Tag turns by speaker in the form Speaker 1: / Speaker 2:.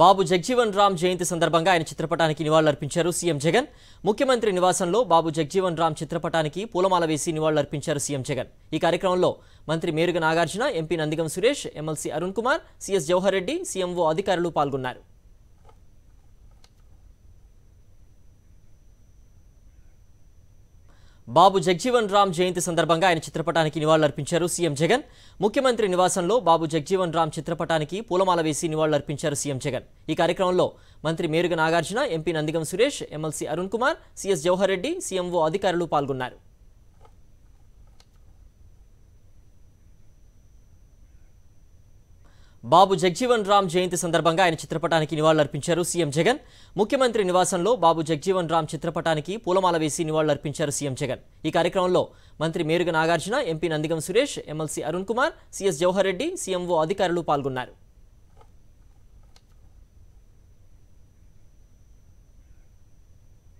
Speaker 1: బాబు జగ్జీవన్ రామ్ జయంతి సందర్భంగా ఆయన చిత్రపటానికి నివాళులర్పించారు సీఎం జగన్ ముఖ్యమంత్రి నివాసంలో బాబు జగ్జీవన్ రామ్ చిత్రపటానికి పూలమాల వేసి నివాళులర్పించారు సీఎం జగన్ ఈ కార్యక్రమంలో మంత్రి Meruga Nagarjuna MP Nandigam Suresh MLC Arun Kumar CS Jawahar Reddy CMO అధికారులు పాల్గొన్నారు బాబు జగ్జీవన్ రామ్ జయంతి సందర్భంగా ఆయన చిత్రపటానికి నివాళులర్పించారు సీఎం జగన్ ముఖ్యమంత్రి నివాసంలో బాబు జగ్జీవన్ రామ్ చిత్రపటానికి పూలమాల వేసి నివాళులర్పించారు సీఎం జగన్ ఈ కార్యక్రమంలో మంత్రి Meruga Nagarjuna MP Nandigam Suresh MLC Arun Kumar CS Jawahar Reddy CMO అధికారులు పాల్గొన్నారు బాబు జగ్జీవన్ రామ్ జయంతి సందర్భంగా ఆయన చిత్రపటానికి నివాళులర్పించారు సీఎం జగన్ ముఖ్యమంత్రి నివాసంలో బాబు జగ్జీవన్ రామ్ చిత్రపటానికి పూలమాల వేసి నివాళులర్పించారు సీఎం జగన్ ఈ కార్యక్రమంలో మంత్రి Meruga Nagarjuna MP Nandigam Suresh MLC Arun Kumar CS Jawahar Reddy CMO అధికారులు పాల్గొన్నారు